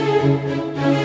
Thank you.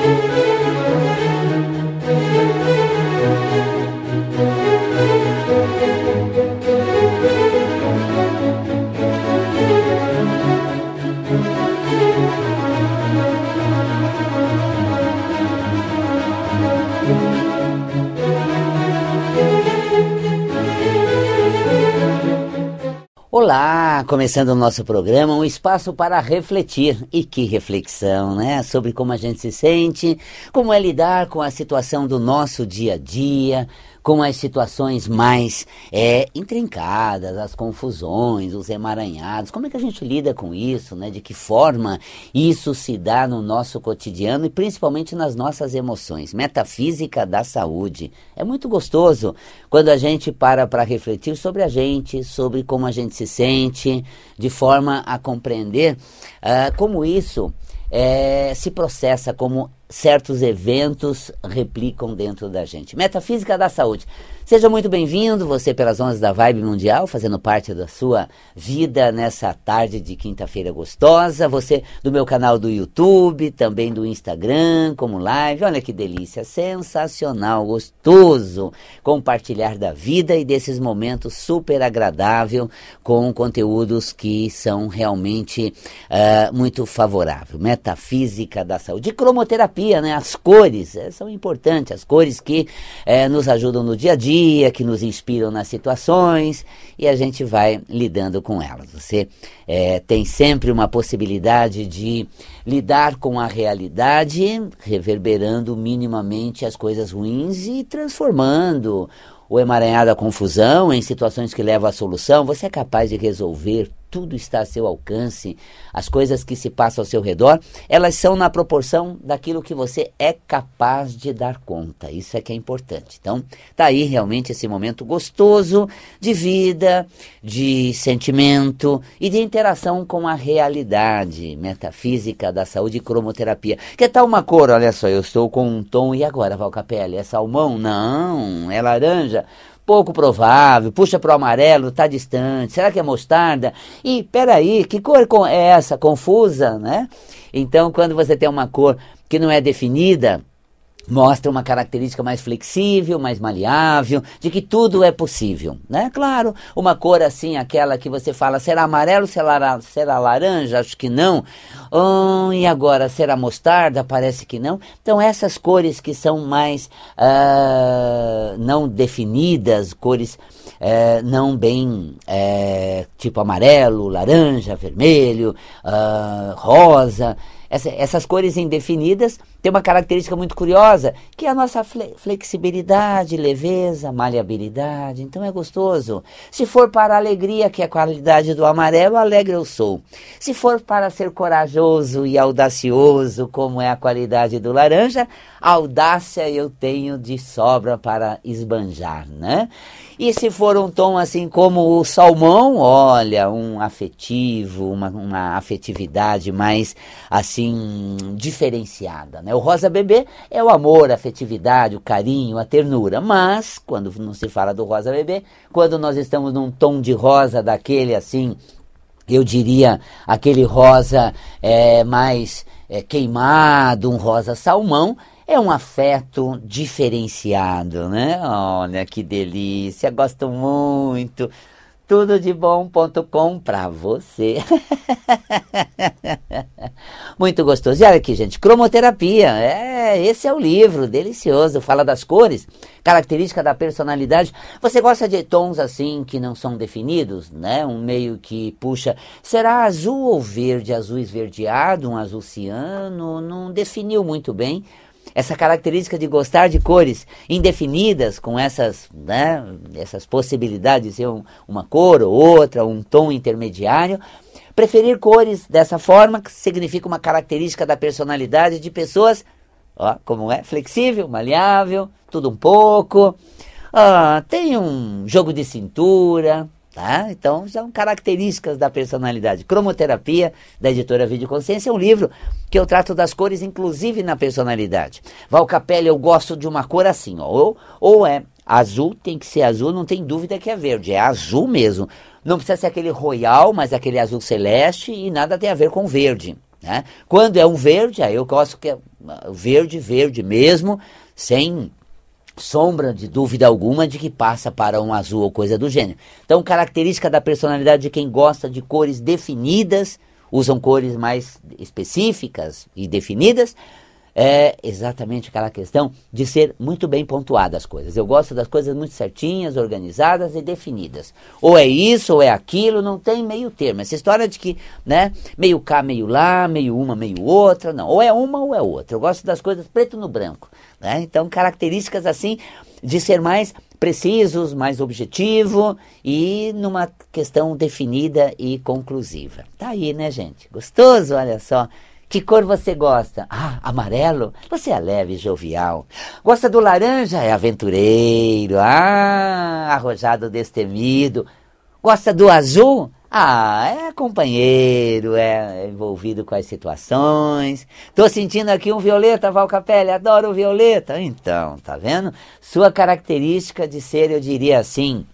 começando o nosso programa, um espaço para refletir. E que reflexão, né? Sobre como a gente se sente, como é lidar com a situação do nosso dia a dia, com as situações mais é, intrincadas, as confusões, os emaranhados. Como é que a gente lida com isso, né? De que forma isso se dá no nosso cotidiano e principalmente nas nossas emoções? Metafísica da saúde. É muito gostoso quando a gente para para refletir sobre a gente, sobre como a gente se sente, de forma a compreender uh, como isso é, se processa como certos eventos replicam dentro da gente. Metafísica da saúde. Seja muito bem-vindo, você pelas ondas da Vibe Mundial, fazendo parte da sua vida nessa tarde de quinta-feira gostosa. Você do meu canal do YouTube, também do Instagram, como live. Olha que delícia, sensacional, gostoso compartilhar da vida e desses momentos super agradável com conteúdos que são realmente uh, muito favoráveis. Metafísica da saúde. E cromoterapia né, as cores é, são importantes, as cores que é, nos ajudam no dia a dia, que nos inspiram nas situações e a gente vai lidando com elas. Você é, tem sempre uma possibilidade de lidar com a realidade, reverberando minimamente as coisas ruins e transformando o emaranhado a confusão em situações que levam à solução. Você é capaz de resolver tudo está a seu alcance. As coisas que se passam ao seu redor, elas são na proporção daquilo que você é capaz de dar conta. Isso é que é importante. Então, tá aí realmente esse momento gostoso de vida, de sentimento e de interação com a realidade metafísica da saúde e cromoterapia. Que tal uma cor? Olha só, eu estou com um tom e agora, Valcapelli, é salmão? Não, é laranja pouco provável, puxa para o amarelo, está distante, será que é mostarda? E peraí, que cor é essa? Confusa, né? Então, quando você tem uma cor que não é definida, mostra uma característica mais flexível, mais maleável, de que tudo é possível, né? Claro, uma cor assim, aquela que você fala, será amarelo, será, será laranja? Acho que não. Oh, e agora, será mostarda? Parece que não. Então, essas cores que são mais uh, não definidas, cores uh, não bem, uh, tipo amarelo, laranja, vermelho, ah, rosa essa, essas cores indefinidas têm uma característica muito curiosa, que é a nossa fle flexibilidade, leveza, maleabilidade. Então é gostoso. Se for para a alegria, que é a qualidade do amarelo, alegre eu sou. Se for para ser corajoso e audacioso, como é a qualidade do laranja, audácia eu tenho de sobra para esbanjar, né? E se for um tom assim como o salmão, olha, um afetivo, uma, uma afetividade mais assim diferenciada. Né? O rosa bebê é o amor, a afetividade, o carinho, a ternura. Mas, quando não se fala do rosa bebê, quando nós estamos num tom de rosa daquele assim, eu diria aquele rosa é, mais é, queimado, um rosa salmão, é um afeto diferenciado, né? Olha que delícia, gosto muito. Tudo de bom.com para você. muito gostoso. E olha aqui, gente, cromoterapia. É, esse é o livro, delicioso. Fala das cores, característica da personalidade. Você gosta de tons assim que não são definidos, né? Um meio que puxa, será azul ou verde, azul esverdeado, um azul ciano, não definiu muito bem essa característica de gostar de cores indefinidas, com essas, né, essas possibilidades de ser um, uma cor ou outra, um tom intermediário. Preferir cores dessa forma, que significa uma característica da personalidade de pessoas, ó, como é, flexível, maleável, tudo um pouco. Ah, tem um jogo de cintura, Tá? Então, são características da personalidade. Cromoterapia, da editora Vídeo Consciência, é um livro que eu trato das cores, inclusive na personalidade. Valcapelli eu gosto de uma cor assim, ó, ou, ou é azul, tem que ser azul, não tem dúvida que é verde, é azul mesmo. Não precisa ser aquele royal, mas aquele azul celeste e nada tem a ver com verde. Né? Quando é um verde, aí eu gosto que é ah, verde, verde mesmo, sem sombra de dúvida alguma de que passa para um azul ou coisa do gênero. Então, característica da personalidade de quem gosta de cores definidas, usam cores mais específicas e definidas, é exatamente aquela questão de ser muito bem pontuada as coisas. Eu gosto das coisas muito certinhas, organizadas e definidas. Ou é isso, ou é aquilo, não tem meio termo. Essa história de que, né, meio cá, meio lá, meio uma, meio outra, não. Ou é uma ou é outra. Eu gosto das coisas preto no branco. Né? Então, características assim de ser mais precisos, mais objetivo e numa questão definida e conclusiva. Tá aí, né, gente? Gostoso, olha só. Que cor você gosta? Ah, amarelo? Você é leve e jovial. Gosta do laranja? É aventureiro. Ah, arrojado, destemido. Gosta do azul? Ah, é companheiro, é envolvido com as situações. Tô sentindo aqui um Violeta Valcapelli, adoro o Violeta. Então, tá vendo? Sua característica de ser, eu diria assim,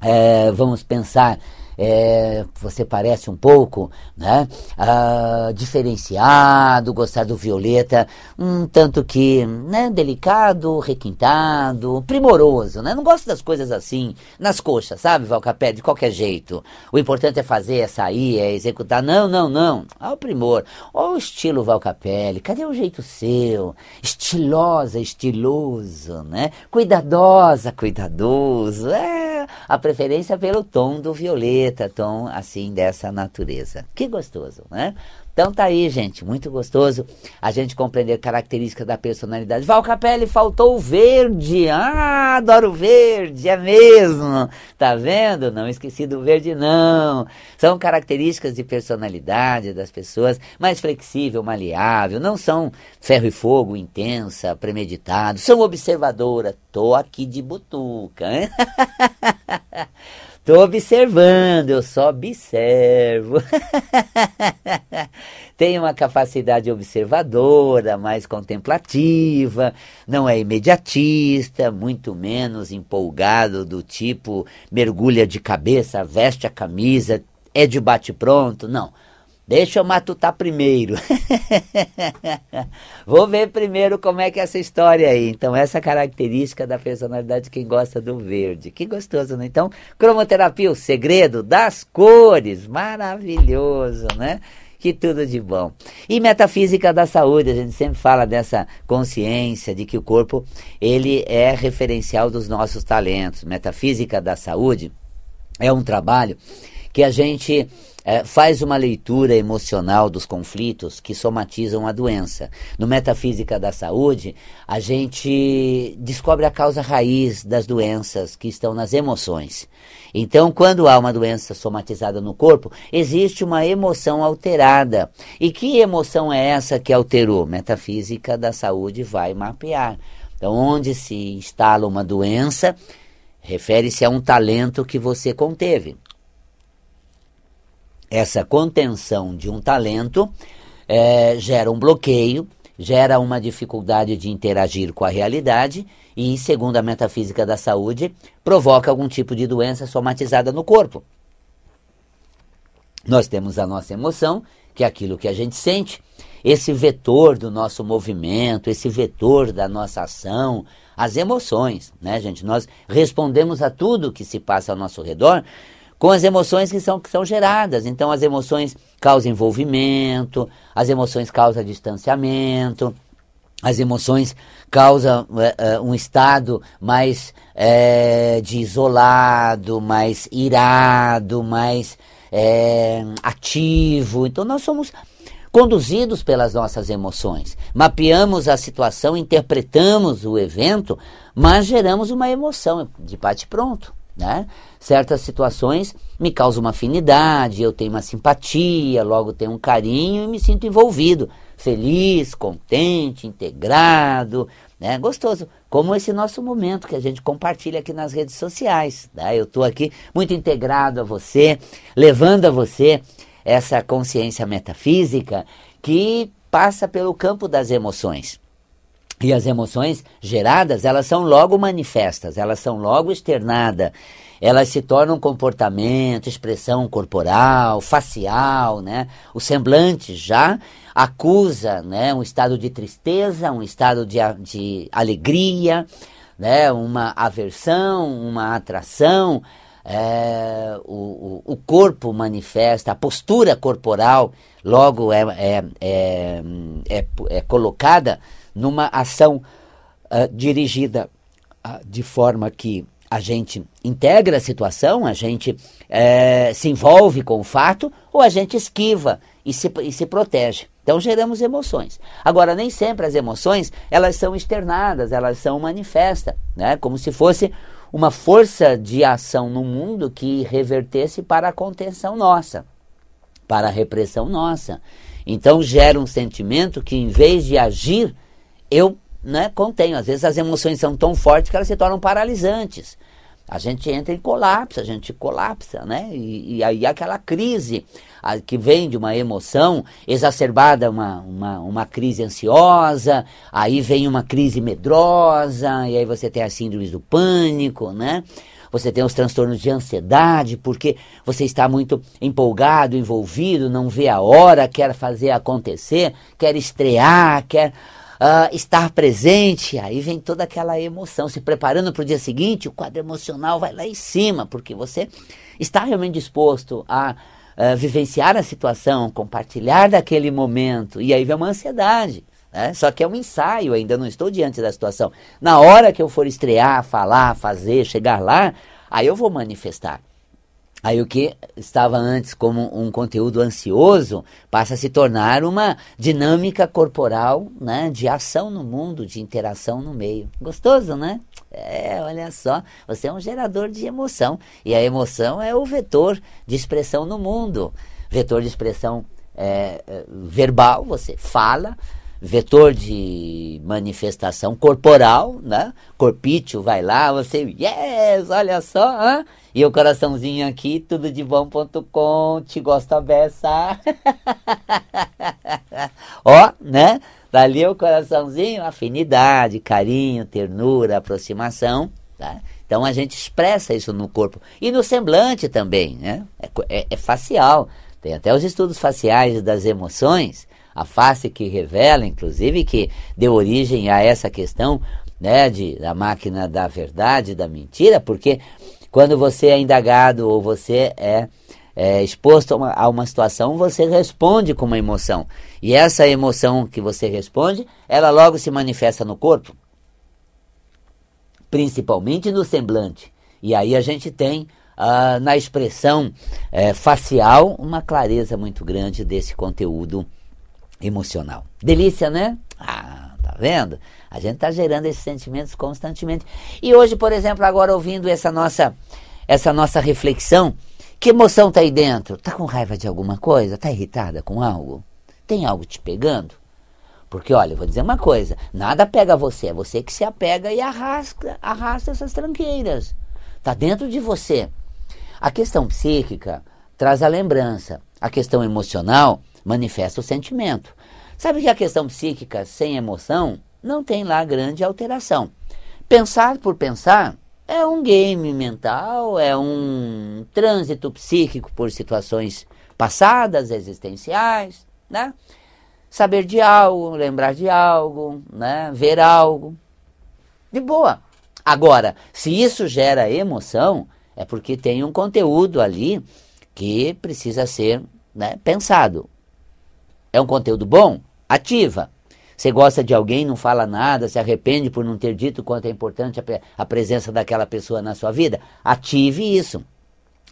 é, vamos pensar, é, você parece um pouco né, ah, diferenciado, gostar do violeta, um tanto que né, delicado, requintado, primoroso. Né? Não gosto das coisas assim, nas coxas, sabe, Valcapé? De qualquer jeito. O importante é fazer, é sair, é executar. Não, não, não. o primor. Olha o estilo Valcapelli, cadê o jeito seu? Estilosa, estiloso, né? Cuidadosa, cuidadoso. É a preferência pelo tom do violeta, tom assim dessa natureza. Que gostoso, né? Então tá aí, gente, muito gostoso a gente compreender características da personalidade. Val Capelli, faltou o verde. Ah, adoro verde, é mesmo. Tá vendo? Não esqueci do verde não. São características de personalidade das pessoas, mais flexível, maleável, não são ferro e fogo, intensa, premeditado, são observadora. Tô aqui de butuca, hein? Estou observando, eu só observo. Tem uma capacidade observadora, mais contemplativa, não é imediatista, muito menos empolgado do tipo mergulha de cabeça, veste a camisa, é de bate-pronto. Não. Deixa eu matutar primeiro. Vou ver primeiro como é que é essa história aí. Então, essa característica da personalidade que quem gosta do verde. Que gostoso, né? Então, cromoterapia, o segredo das cores. Maravilhoso, né? que tudo de bom. E metafísica da saúde, a gente sempre fala dessa consciência de que o corpo ele é referencial dos nossos talentos. Metafísica da saúde é um trabalho que a gente é, faz uma leitura emocional dos conflitos que somatizam a doença. No Metafísica da Saúde, a gente descobre a causa raiz das doenças que estão nas emoções. Então, quando há uma doença somatizada no corpo, existe uma emoção alterada. E que emoção é essa que alterou? Metafísica da Saúde vai mapear. Então, onde se instala uma doença, refere-se a um talento que você conteve. Essa contenção de um talento é, gera um bloqueio, gera uma dificuldade de interagir com a realidade e, segundo a metafísica da saúde, provoca algum tipo de doença somatizada no corpo. Nós temos a nossa emoção, que é aquilo que a gente sente, esse vetor do nosso movimento, esse vetor da nossa ação, as emoções, né, gente? Nós respondemos a tudo que se passa ao nosso redor com as emoções que são, que são geradas. Então, as emoções causam envolvimento, as emoções causam distanciamento, as emoções causam é, um estado mais é, de isolado, mais irado, mais é, ativo. Então, nós somos conduzidos pelas nossas emoções. Mapeamos a situação, interpretamos o evento, mas geramos uma emoção de parte pronto né? Certas situações me causam uma afinidade, eu tenho uma simpatia, logo tenho um carinho e me sinto envolvido, feliz, contente, integrado, né? Gostoso, como esse nosso momento que a gente compartilha aqui nas redes sociais. Né? Eu estou aqui muito integrado a você, levando a você essa consciência metafísica que passa pelo campo das emoções. E as emoções geradas, elas são logo manifestas, elas são logo externadas. Elas se tornam comportamento, expressão corporal, facial, né? O semblante já acusa, né, um estado de tristeza, um estado de, de alegria, né, uma aversão, uma atração, é, o, o, corpo manifesta, a postura corporal logo é, é, é, é, é colocada numa ação uh, dirigida uh, de forma que a gente integra a situação, a gente eh, se envolve com o fato, ou a gente esquiva e se, e se protege. Então geramos emoções. Agora, nem sempre as emoções elas são externadas, elas são manifestas, né? como se fosse uma força de ação no mundo que revertesse para a contenção nossa, para a repressão nossa. Então gera um sentimento que, em vez de agir, eu né, contenho. Às vezes as emoções são tão fortes que elas se tornam paralisantes. A gente entra em colapso, a gente colapsa, né? E, e aí aquela crise a, que vem de uma emoção exacerbada, uma, uma, uma crise ansiosa, aí vem uma crise medrosa, e aí você tem as síndromes do pânico, né? Você tem os transtornos de ansiedade, porque você está muito empolgado, envolvido, não vê a hora, quer fazer acontecer, quer estrear, quer uh, estar presente, aí vem toda aquela emoção. Se preparando para o dia seguinte, o quadro emocional vai lá em cima, porque você está realmente disposto a uh, vivenciar a situação, compartilhar daquele momento, e aí vem uma ansiedade. É, só que é um ensaio, ainda não estou diante da situação. Na hora que eu for estrear, falar, fazer, chegar lá, aí eu vou manifestar. Aí o que estava antes como um conteúdo ansioso passa a se tornar uma dinâmica corporal, né, de ação no mundo, de interação no meio. Gostoso, né? É, olha só, você é um gerador de emoção e a emoção é o vetor de expressão no mundo, vetor de expressão é, é verbal, você fala, vetor de manifestação corporal, né? Corpício vai lá, você, yes, olha só, hein? e o coraçãozinho aqui, tudo de bom.com, te gosta dessa. Ó, né? Dali o coraçãozinho, afinidade, carinho, ternura, aproximação, tá? Então a gente expressa isso no corpo e no semblante também, né? É, é, é facial. Tem até os estudos faciais das emoções a face que revela, inclusive, que deu origem a essa questão né, de, da máquina da verdade, da mentira, porque quando você é indagado ou você é, é exposto a uma, a uma situação, você responde com uma emoção. E essa emoção que você responde, ela logo se manifesta no corpo, principalmente no semblante. E aí a gente tem ah, na expressão eh, facial uma clareza muito grande desse conteúdo emocional. Delícia, né? Ah, tá vendo? A gente tá gerando esses sentimentos constantemente. E hoje, por exemplo, agora ouvindo essa nossa essa nossa reflexão, que emoção tá aí dentro? Tá com raiva de alguma coisa? Tá irritada com algo? Tem algo te pegando? Porque olha, eu vou dizer uma coisa, nada pega você, é você que se apega e arrasta, arrasta essas tranqueiras. Tá dentro de você. A questão psíquica traz a lembrança. A questão emocional manifesta o sentimento. Sabe que a questão psíquica sem emoção não tem lá grande alteração. Pensar por pensar é um game mental, é um trânsito psíquico por situações passadas, existenciais, né? Saber de algo, lembrar de algo, né? Ver algo. De boa. Agora, se isso gera emoção, é porque tem um conteúdo ali que precisa ser né, pensado. É um conteúdo bom? Ativa. Você gosta de alguém, não fala nada, se arrepende por não ter dito quanto é importante a, a presença daquela pessoa na sua vida? Ative isso.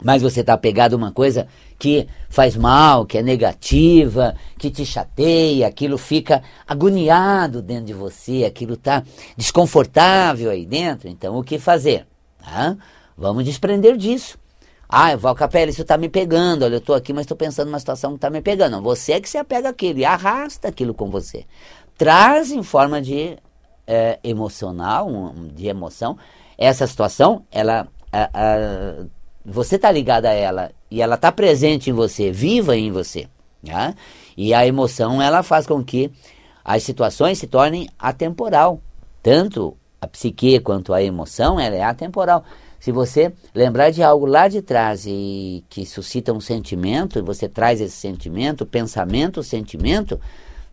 Mas você está pegado a uma coisa que faz mal, que é negativa, que te chateia, aquilo fica agoniado dentro de você, aquilo está desconfortável aí dentro. Então, o que fazer? Tá? Vamos desprender disso. Ah, Val isso tá me pegando. Olha, eu tô aqui, mas tô pensando numa situação que tá me pegando. você é que se apega aquilo e arrasta aquilo com você. Traz em forma de é, emocional, um, de emoção. Essa situação, ela, a, a, você tá ligado a ela e ela tá presente em você, viva em você. Né? E a emoção, ela faz com que as situações se tornem atemporal. Tanto a psique quanto a emoção, ela é atemporal. Se você lembrar de algo lá de trás e que suscita um sentimento, e você traz esse sentimento, pensamento, sentimento,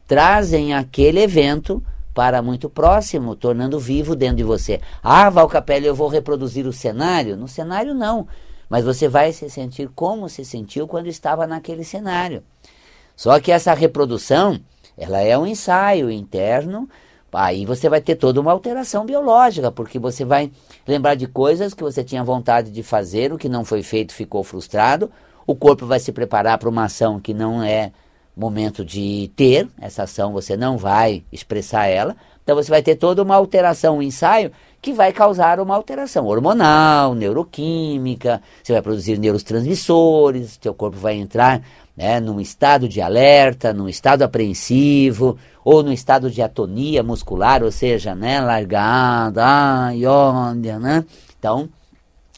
trazem aquele evento para muito próximo, tornando vivo dentro de você. Ah, Valcapelli, eu vou reproduzir o cenário? No cenário não, mas você vai se sentir como se sentiu quando estava naquele cenário. Só que essa reprodução, ela é um ensaio interno Aí você vai ter toda uma alteração biológica, porque você vai lembrar de coisas que você tinha vontade de fazer, o que não foi feito ficou frustrado, o corpo vai se preparar para uma ação que não é momento de ter, essa ação você não vai expressar ela, então você vai ter toda uma alteração, um ensaio que vai causar uma alteração hormonal, neuroquímica, você vai produzir neurotransmissores, seu corpo vai entrar né, num estado de alerta, num estado apreensivo, ou num estado de atonia muscular, ou seja, né, largada, ai, olha, né? Então,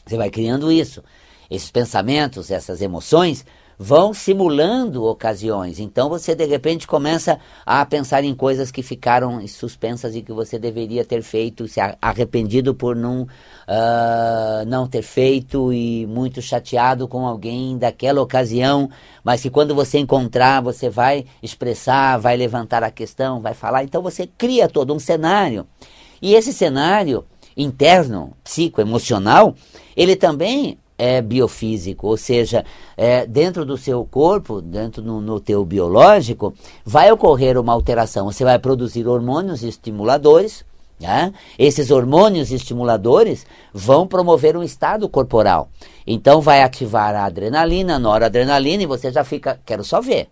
você vai criando isso. Esses pensamentos, essas emoções vão simulando ocasiões. Então você de repente começa a pensar em coisas que ficaram suspensas e que você deveria ter feito, se arrependido por não, uh, não ter feito e muito chateado com alguém daquela ocasião, mas que quando você encontrar, você vai expressar, vai levantar a questão, vai falar. Então você cria todo um cenário. E esse cenário interno, psicoemocional, ele também é biofísico, ou seja, é, dentro do seu corpo, dentro no, no teu biológico, vai ocorrer uma alteração. Você vai produzir hormônios estimuladores, né? Esses hormônios estimuladores vão promover um estado corporal. Então vai ativar a adrenalina, a noradrenalina e você já fica, quero só ver.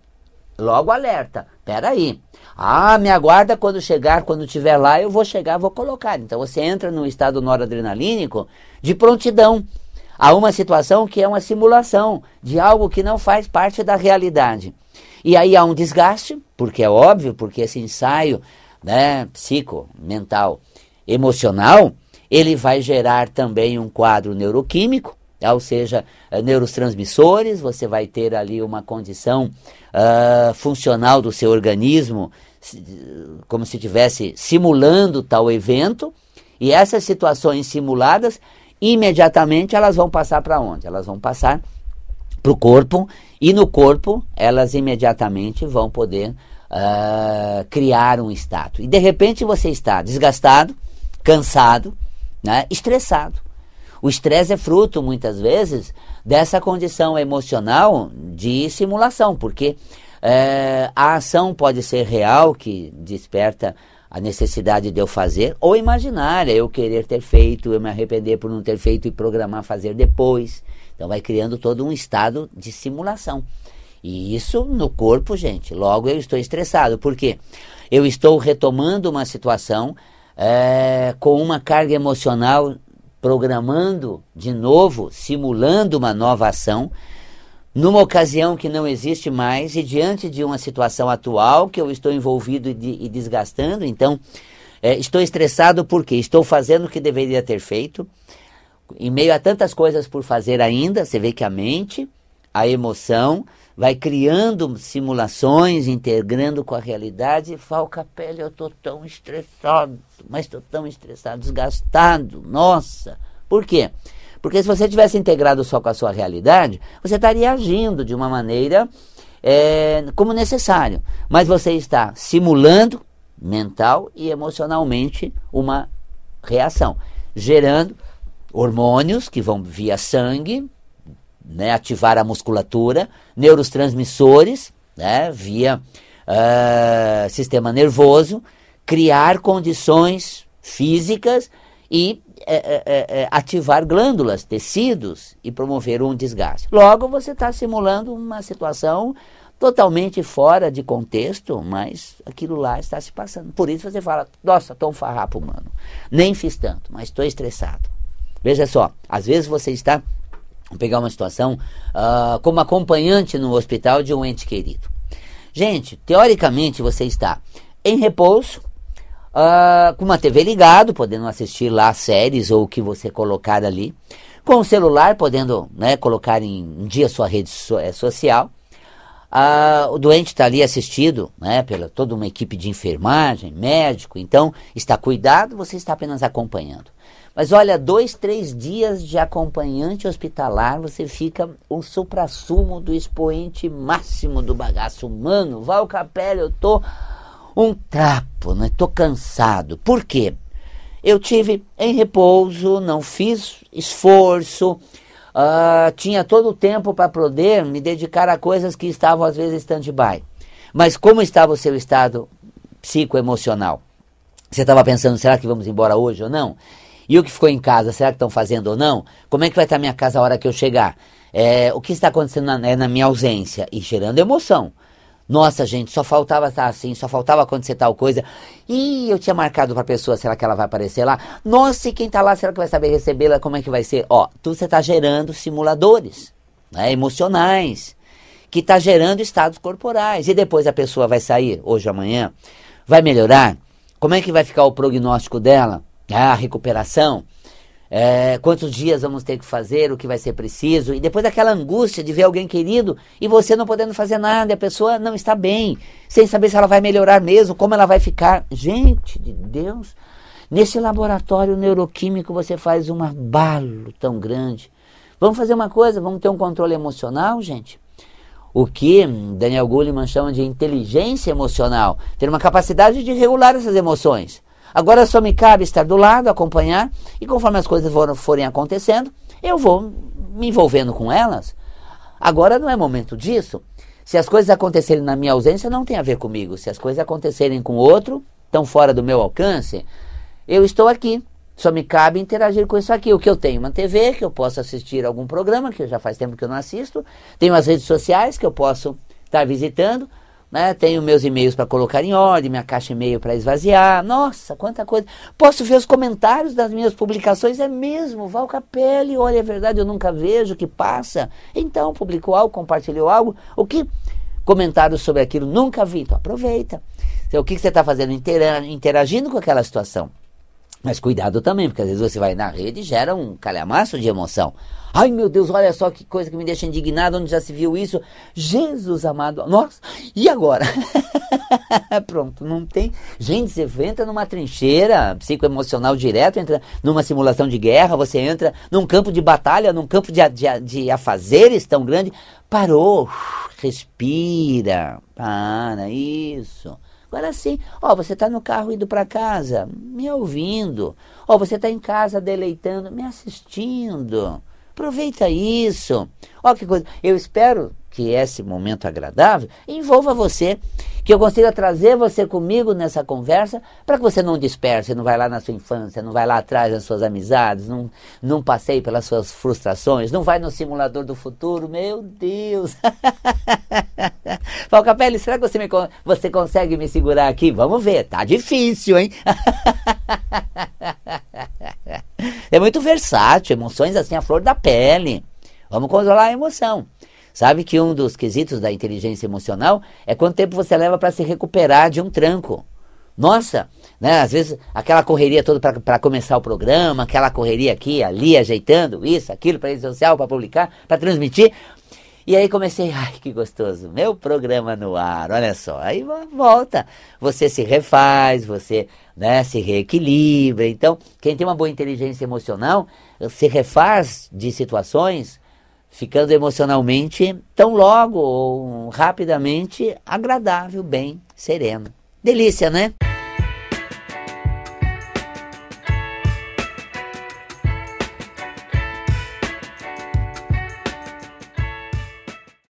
Logo alerta, peraí. Ah, me aguarda quando chegar, quando estiver lá eu vou chegar, vou colocar. Então você entra num estado noradrenalínico de prontidão a uma situação que é uma simulação de algo que não faz parte da realidade. E aí há um desgaste, porque é óbvio, porque esse ensaio né, psico, mental, emocional, ele vai gerar também um quadro neuroquímico, ou seja, eh, neurotransmissores, você vai ter ali uma condição uh, funcional do seu organismo, como se estivesse simulando tal evento, e essas situações simuladas imediatamente elas vão passar para onde? Elas vão passar para o corpo e no corpo elas imediatamente vão poder uh, criar um estado. E de repente você está desgastado, cansado, né, estressado. O estresse é fruto, muitas vezes, dessa condição emocional de simulação, porque eh, a ação pode ser real, que desperta a necessidade de eu fazer, ou imaginária, é eu querer ter feito, eu me arrepender por não ter feito e programar fazer depois. Então vai criando todo um estado de simulação. E isso no corpo, gente. Logo eu estou estressado, porque eu estou retomando uma situação é, com uma carga emocional, programando de novo, simulando uma nova ação numa ocasião que não existe mais e diante de uma situação atual que eu estou envolvido e, de, e desgastando, então é, estou estressado porque estou fazendo o que deveria ter feito, em meio a tantas coisas por fazer ainda, você vê que a mente, a emoção, vai criando simulações, integrando com a realidade, e falca a pele, eu estou tão estressado, mas estou tão estressado, desgastado, nossa, por quê? Porque se você tivesse integrado só com a sua realidade, você estaria agindo de uma maneira é, como necessário. Mas você está simulando mental e emocionalmente uma reação, gerando hormônios que vão via sangue, né, ativar a musculatura, neurotransmissores, né, via uh, sistema nervoso, criar condições físicas e é é, é, é, ativar glândulas, tecidos e promover um desgaste. Logo, você está simulando uma situação totalmente fora de contexto, mas aquilo lá está se passando. Por isso você fala, nossa, estou um farrapo, mano. Nem fiz tanto, mas estou estressado. Veja só, às vezes você está, vou pegar uma situação, uh, como acompanhante no hospital de um ente querido. Gente, teoricamente você está em repouso, uh, com uma TV ligado, podendo assistir lá séries ou o que você colocar ali, com o celular, podendo né, colocar em, dia sua rede so, eh, social. Uh, o doente está ali assistido né, pela toda uma equipe de enfermagem, médico, então está cuidado, você está apenas acompanhando. Mas olha, dois, três dias de acompanhante hospitalar, você fica o supra-sumo do expoente máximo do bagaço humano. Val Capelli, eu tô um trapo, né? Tô cansado. Por quê? Eu tive em repouso, não fiz esforço, uh, tinha todo o tempo para poder me dedicar a coisas que estavam às vezes stand-by. Mas como estava o seu estado psicoemocional? Você estava pensando, será que vamos embora hoje ou não? E o que ficou em casa, será que estão fazendo ou não? Como é que vai estar tá minha casa a hora que eu chegar? É, o que está acontecendo na, né, na minha ausência? E gerando emoção. Nossa, gente, só faltava estar tá assim, só faltava acontecer tal coisa. E eu tinha marcado pra pessoa, será que ela vai aparecer lá? Nossa, e quem tá lá, será que vai saber recebê-la? Como é que vai ser? Ó, tu você tá gerando simuladores né, emocionais, que tá gerando estados corporais. E depois a pessoa vai sair, hoje, ou amanhã, vai melhorar? Como é que vai ficar o prognóstico dela? Ah, a recuperação? é, quantos dias vamos ter que fazer, o que vai ser preciso, e depois aquela angústia de ver alguém querido e você não podendo fazer nada, e a pessoa não está bem, sem saber se ela vai melhorar mesmo, como ela vai ficar. Gente de Deus, nesse laboratório neuroquímico você faz um abalo tão grande. Vamos fazer uma coisa, vamos ter um controle emocional, gente? O que Daniel Goleman chama de inteligência emocional, ter uma capacidade de regular essas emoções. Agora só me cabe estar do lado, acompanhar, e conforme as coisas foram, forem acontecendo, eu vou me envolvendo com elas. Agora não é momento disso. Se as coisas acontecerem na minha ausência, não tem a ver comigo. Se as coisas acontecerem com outro, tão fora do meu alcance, eu estou aqui. Só me cabe interagir com isso aqui. O que eu tenho? Uma TV, que eu posso assistir algum programa, que já faz tempo que eu não assisto. Tenho as redes sociais, que eu posso estar visitando né? Tenho meus e-mails para colocar em ordem, minha caixa e-mail para esvaziar. Nossa, quanta coisa. Posso ver os comentários das minhas publicações, é mesmo, Val Capelli, olha, é verdade, eu nunca vejo o que passa. Então, publicou algo, compartilhou algo, o que comentários sobre aquilo nunca vi, então aproveita. Então, o que, que você está fazendo? Interagindo com aquela situação. Mas cuidado também, porque às vezes você vai na rede e gera um calhamaço de emoção. Ai meu Deus, olha só que coisa que me deixa indignado, onde já se viu isso? Jesus amado, nossa, e agora? Pronto, não tem. Gente, você entra numa trincheira psicoemocional direto, entra numa simulação de guerra, você entra num campo de batalha, num campo de, de, de afazeres tão grande. Parou, respira, para, isso. Agora sim, ó, você está no carro indo para casa, me ouvindo. Ó, você está em casa deleitando, me assistindo. Aproveita isso. Ó, que coisa. Eu espero que esse momento agradável, envolva você, que eu consiga trazer você comigo nessa conversa, para que você não disperse, não vai lá na sua infância, não vai lá atrás das suas amizades, não, não passeie pelas suas frustrações, não vai no simulador do futuro, meu Deus! Pele, será que você, me, você consegue me segurar aqui? Vamos ver, tá difícil, hein? é muito versátil, emoções assim, a flor da pele. Vamos controlar a emoção. Sabe que um dos quesitos da inteligência emocional é quanto tempo você leva para se recuperar de um tranco. Nossa, né? Às vezes aquela correria toda para começar o programa, aquela correria aqui, ali, ajeitando isso, aquilo para rede social, para publicar, para transmitir. E aí comecei, ai que gostoso, meu programa no ar, olha só. Aí volta, você se refaz, você né, se reequilibra. Então, quem tem uma boa inteligência emocional se refaz de situações ficando emocionalmente tão logo ou rapidamente agradável, bem, sereno. Delícia, né?